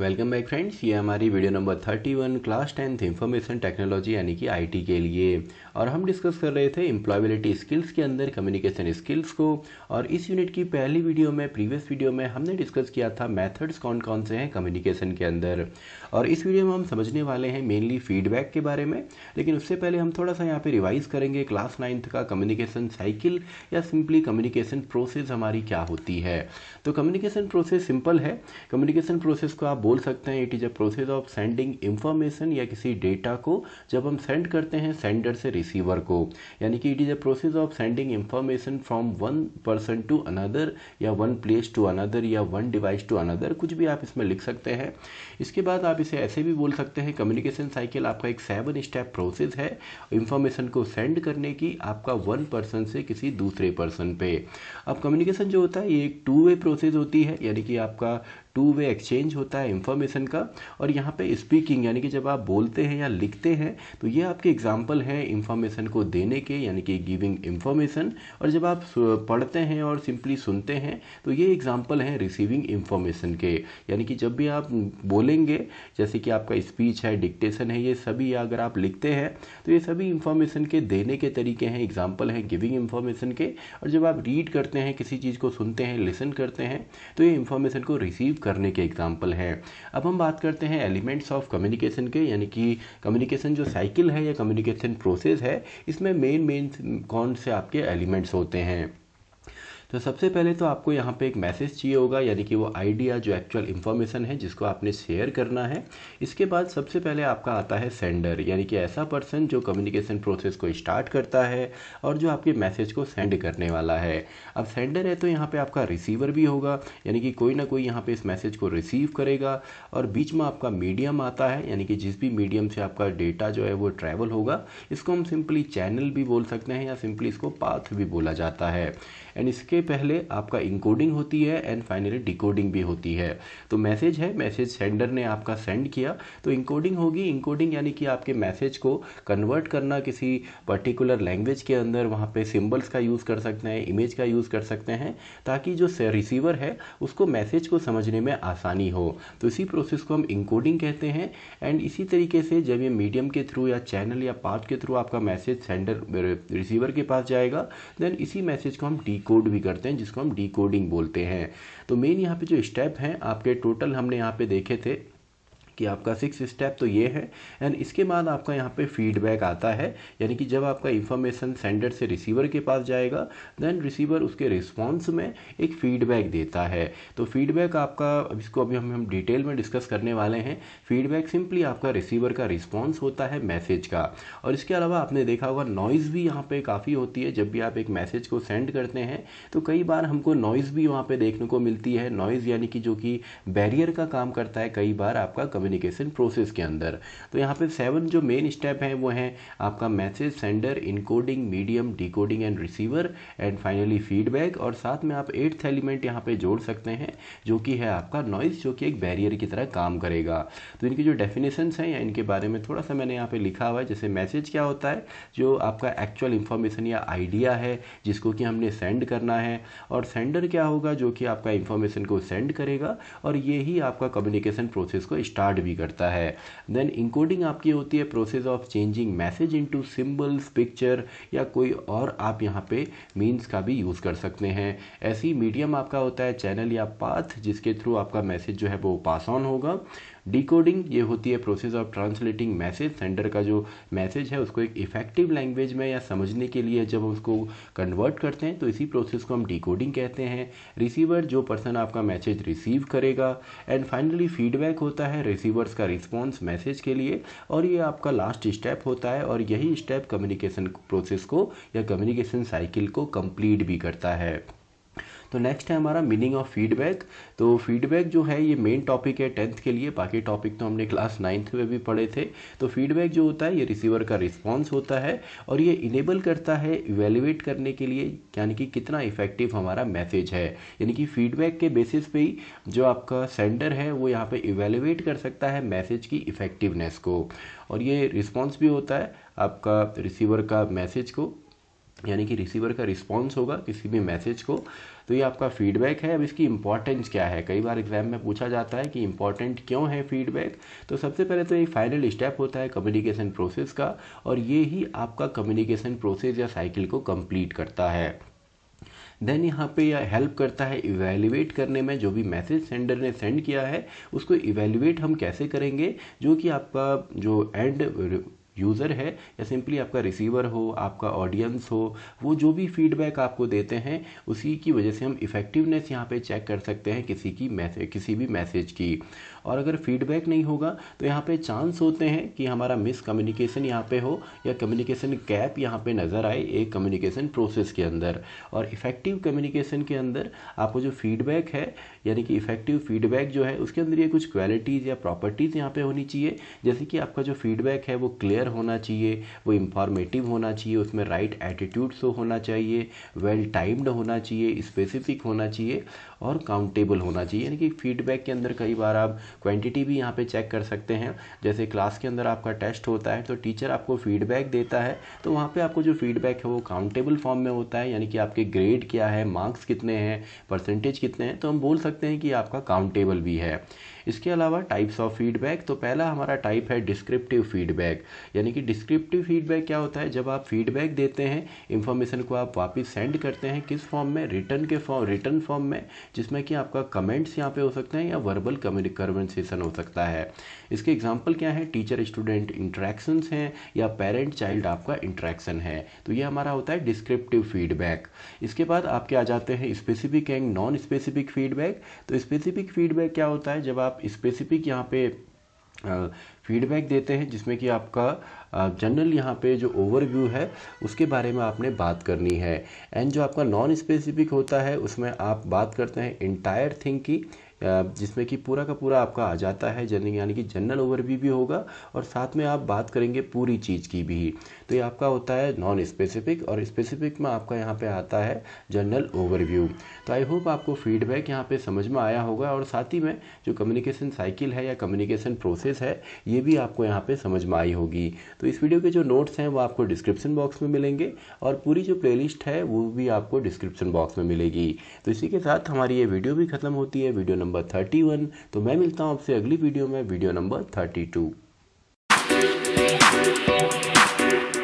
welcome back friends ये हमारी video number thirty one class tenth information technology यानी कि आईटी के लिए और हम डिस्कस कर रहे थे इम्प्लॉयबिलिटी स्किल्स के अंदर कम्युनिकेशन स्किल्स को और इस यूनिट की पहली वीडियो में प्रीवियस वीडियो में हमने डिस्कस किया था मैथड्स कौन कौन से हैं कम्युनिकेशन के अंदर और इस वीडियो में हम समझने वाले हैं मेनली फीडबैक के बारे में लेकिन उससे पहले हम थोड़ा सा यहाँ पर रिवाइज करेंगे क्लास नाइन्थ का कम्युनिकेशन साइकिल या सिंपली कम्युनिकेशन प्रोसेस हमारी क्या होती है तो कम्युनिकेशन प्रोसेस सिंपल है कम्युनिकेशन प्रोसेस को आप बोल सकते हैं it is a process of sending information या किसी डेटा को जब हम सेंड करते हैं सेंडर से रिसीवर को यानी कि it is a process of sending information from one person to another या वन प्लेस टू अनदर या वन डिवाइस टू अनदर कुछ भी आप इसमें लिख सकते हैं इसके बाद आप इसे ऐसे भी बोल सकते हैं कम्युनिकेशन साइकिल आपका एक सेवन स्टेप प्रोसेस है इंफॉर्मेशन को सेंड करने की आपका वन पर्सन से किसी दूसरे पर्सन पे अब कम्युनिकेशन जो होता है ये एक टू वे प्रोसेस होती है यानी कि आपका टू वे एक्सचेंज होता है इंफॉर्मेशन का और यहाँ पे स्पीकिंग यानी कि जब आप बोलते हैं या लिखते हैं तो ये आपके एग्जाम्पल हैं इंफॉर्मेशन को देने के यानी कि गिविंग इंफॉर्मेशन और जब आप पढ़ते हैं और सिंपली सुनते हैं तो ये एग्जाम्पल हैं रिसीविंग इंफॉर्मेशन के यानी कि जब भी आप बोलेंगे जैसे कि आपका स्पीच है डिक्टेशन है ये सभी अगर आप लिखते हैं तो ये सभी इंफॉर्मेशन के देने के तरीके हैं एग्जाम्पल हैं गिविंग इंफॉर्मेशन के और जब आप रीड करते हैं किसी चीज़ को सुनते हैं लिसन करते हैं तो ये इंफॉर्मेशन को रिसीव करने के एग्जाम्पल हैं अब हम बात करते हैं एलिमेंट्स ऑफ कम्युनिकेशन के यानी कि कम्युनिकेशन जो साइकिल है या कम्युनिकेशन प्रोसेस है इसमें मेन मेन कौन से आपके एलिमेंट्स होते हैं तो सबसे पहले तो आपको यहाँ पे एक मैसेज चाहिए होगा यानी कि वो आइडिया जो एक्चुअल इन्फॉर्मेशन है जिसको आपने शेयर करना है इसके बाद सबसे पहले आपका आता है सेंडर यानी कि ऐसा पर्सन जो कम्युनिकेशन प्रोसेस को स्टार्ट करता है और जो आपके मैसेज को सेंड करने वाला है अब सेंडर है तो यहाँ पर आपका रिसीवर भी होगा यानी कि कोई ना कोई यहाँ पर इस मैसेज को रिसीव करेगा और बीच में आपका मीडियम आता है यानी कि जिस भी मीडियम से आपका डेटा जो है वो ट्रैवल होगा इसको हम सिंपली चैनल भी बोल सकते हैं या सिंपली इसको पाथ भी बोला जाता है एंड इसके पहले आपका इंकोडिंग होती है एंड फाइनली डिकोडिंग भी होती है तो मैसेज है मैसेज सेंडर ने आपका सेंड किया तो इंकोडिंग होगी इंकोडिंग यानी कि आपके मैसेज को कन्वर्ट करना किसी पर्टिकुलर लैंग्वेज के अंदर वहाँ पे सिम्बल्स का यूज़ कर सकते हैं इमेज का यूज़ कर सकते हैं ताकि जो रिसीवर है उसको मैसेज को समझने में आसानी हो तो इसी प्रोसेस को हम इंकोडिंग कहते हैं एंड इसी तरीके से जब ये मीडियम के थ्रू या चैनल या पाथ के थ्रू आपका मैसेज सेंडर रिसीवर के पास जाएगा देन इसी मैसेज को हम डी भी कर करते हैं जिसको हम डिकोडिंग बोलते हैं तो मेन यहाँ पे जो स्टेप हैं आपके टोटल हमने यहाँ पे देखे थे कि आपका सिक्स स्टेप तो ये है एंड इसके बाद आपका यहाँ पे फीडबैक आता है यानी कि जब आपका इंफॉर्मेशन सेंडर से रिसीवर के पास जाएगा देन रिसीवर उसके रिस्पॉन्स में एक फीडबैक देता है तो फीडबैक आपका इसको अभी हम हम डिटेल में डिस्कस करने वाले हैं फीडबैक सिंपली आपका रिसीवर का रिस्पॉन्स होता है मैसेज का और इसके अलावा आपने देखा होगा नॉइज़ भी यहाँ पे काफ़ी होती है जब भी आप एक मैसेज को सेंड करते हैं तो कई बार हमको नॉइज़ भी वहाँ पे देखने को मिलती है नॉइज़ यानी कि जो कि बैरियर का काम करता है कई बार आपका कम्युनिक कम्युनिकेशन प्रोसेस के अंदर तो यहाँ पे सेवन जो मेन स्टेप हैं वो हैं आपका message sender encoding medium decoding and receiver and finally feedback और साथ में आप एट्थ एलिमेंट यहाँ पे जोड़ सकते हैं जो कि है आपका नॉइज़ जो कि एक बैरियर की तरह काम करेगा तो इनकी जो डेफिनेशंस हैं या इनके बारे में थोड़ा सा मैंने यहाँ पे लिखा हुआ है जैसे मैसेज क्या होता है जो आपका एक्चुअल इन्फॉर्मेशन या आइडिया है जिसको कि हमने सेंड करना है और सेंडर क्या होगा जो कि आपका इन्फॉर्मेशन को सेंड करेगा और ये ही आपका कम्युनिकेशन प्रोसेस को स्टार्ट रिकॉर्ड भी करता है देन इंकोडिंग आपकी होती है process of changing message into symbols picture या कोई और आप यहाँ पे मीन्स का भी यूज़ कर सकते हैं ऐसी मीडियम आपका होता है चैनल या पाथ जिसके थ्रू आपका मैसेज जो है वो पास ऑन होगा डिकोडिंग ये होती है process of translating message sender का जो मैसेज है उसको एक इफेक्टिव लैंग्वेज में या समझने के लिए जब हम उसको कन्वर्ट करते हैं तो इसी प्रोसेस को हम डिकोडिंग कहते हैं रिसीवर जो पर्सन आपका मैसेज रिसीव करेगा एंड फाइनली फीडबैक होता है रिसीवर्स का रिस्पॉन्स मैसेज के लिए और ये आपका लास्ट स्टेप होता है और यही स्टेप कम्युनिकेशन प्रोसेस को या कम्युनिकेशन साइकिल को कंप्लीट भी करता है तो नेक्स्ट है हमारा मीनिंग ऑफ फीडबैक तो फीडबैक जो है ये मेन टॉपिक है टेंथ के लिए बाकी टॉपिक तो हमने क्लास नाइन्थ में भी पढ़े थे तो फीडबैक जो होता है ये रिसीवर का रिस्पॉन्स होता है और ये इनेबल करता है इवेल्युएट करने के लिए यानी कि कितना इफेक्टिव हमारा मैसेज है यानी कि फीडबैक के बेसिस पे ही जो आपका सेंडर है वो यहाँ पर इवेल्युएट कर सकता है मैसेज की इफेक्टिवनेस को और ये रिस्पॉन्स भी होता है आपका रिसीवर का मैसेज को यानी कि रिसीवर का रिस्पॉन्स होगा किसी भी मैसेज को तो ये आपका फीडबैक है अब इसकी इंपॉर्टेंस क्या है कई बार एग्जाम में पूछा जाता है कि इंपॉर्टेंट क्यों है फीडबैक तो सबसे पहले तो एक फाइनल स्टेप होता है कम्युनिकेशन प्रोसेस का और ये ही आपका कम्युनिकेशन प्रोसेस या साइकिल को कंप्लीट करता है देन यहाँ पे यह हेल्प करता है इवेल्युएट करने में जो भी मैसेज सेंडर ने सेंड किया है उसको इवेल्युएट हम कैसे करेंगे जो कि आपका जो एंड यूज़र है या सिंपली आपका रिसीवर हो आपका ऑडियंस हो वो जो भी फीडबैक आपको देते हैं उसी की वजह से हम इफ़ेक्टिवनेस यहाँ पे चेक कर सकते हैं किसी की मैसेज किसी भी मैसेज की और अगर फीडबैक नहीं होगा तो यहाँ पे चांस होते हैं कि हमारा मिस कम्युनिकेशन यहाँ पे हो या कम्युनिकेशन गैप यहाँ पे नज़र आए एक कम्युनिकेशन प्रोसेस के अंदर और इफ़ेक्टिव कम्युनिकेशन के अंदर आपको जो फीडबैक है यानी कि इफ़ेक्टिव फीडबैक जो है उसके अंदर ये कुछ क्वालिटीज़ या प्रॉपर्टीज़ यहाँ पर होनी चाहिए जैसे कि आपका जो फीडबैक है वो क्लियर क्लियर होना चाहिए वो इंफॉर्मेटिव होना चाहिए उसमें राइट एटीट्यूड शो होना चाहिए वेल टाइम्ड होना चाहिए स्पेसिफिक होना चाहिए और काउंटेबल होना चाहिए यानी कि फीडबैक के अंदर कई बार आप क्वांटिटी भी यहाँ पे चेक कर सकते हैं जैसे क्लास के अंदर आपका टेस्ट होता है तो टीचर आपको फीडबैक देता है तो वहाँ पे आपको जो फीडबैक है वो काउंटेबल फॉर्म में होता है यानी कि आपके ग्रेड क्या है मार्क्स कितने हैं परसेंटेज कितने हैं तो हम बोल सकते हैं कि आपका काउंटेबल भी है इसके अलावा टाइप्स ऑफ फीडबैक तो पहला हमारा टाइप है डिस्क्रिप्टिव फीडबैक यानी कि डिस्क्रिप्टिव फीडबैक क्या होता है जब आप फीडबैक देते हैं इंफॉर्मेशन को आप वापस सेंड करते हैं किस फॉर्म में रिटर्न के फॉर्म रिटर्न फॉर्म में जिसमें कि आपका कमेंट्स यहाँ पे हो सकते हैं या वर्बल कम्युनिकेशन हो सकता है इसके एग्जाम्पल क्या है टीचर स्टूडेंट इंट्रैक्शन हैं या पेरेंट चाइल्ड आपका इंट्रैक्शन है तो ये हमारा होता है डिस्क्रिप्टिव फीडबैक इसके बाद आपके आ जाते हैं specific and non specific feedback तो स्पेसिफिक फीडबैक क्या होता है जब आप आप स्पेसिफिक यहाँ पे फीडबैक देते हैं जिसमें कि आपका जनरल यहाँ पे जो ओवरव्यू है उसके बारे में आपने बात करनी है एंड जो आपका नॉन स्पेसिफिक होता है उसमें आप बात करते हैं इंटायर थिंग की जिसमें कि पूरा का पूरा आपका आ जाता है जनरल यानी कि जनरल ओवरव्यू भी होगा और साथ में आप बात करेंगे पूरी चीज़ की भी तो ये आपका होता है नॉन स्पेसिफिक और स्पेसिफिक में आपका यहाँ पे आता है जनरल ओवरव्यू तो आई होप आपको फीडबैक यहाँ पे समझ में आया होगा और साथ ही में जो कम्युनिकेशन साइकिल है या कम्युनिकेशन प्रोसेस है ये भी आपको यहाँ पर समझ में आई होगी तो इस वीडियो के जो नोट्स हैं वो आपको डिस्क्रिप्शन बॉक्स में मिलेंगे और पूरी जो प्लेलिस्ट है वो भी आपको डिस्क्रिप्शन बॉक्स में मिलेगी तो इसी के साथ हमारी ये वीडियो भी खत्म होती है video number number thirty one तो मैं मिलता हूँ आपसे अगली वीडियो में वीडियो नंबर थर्टी टू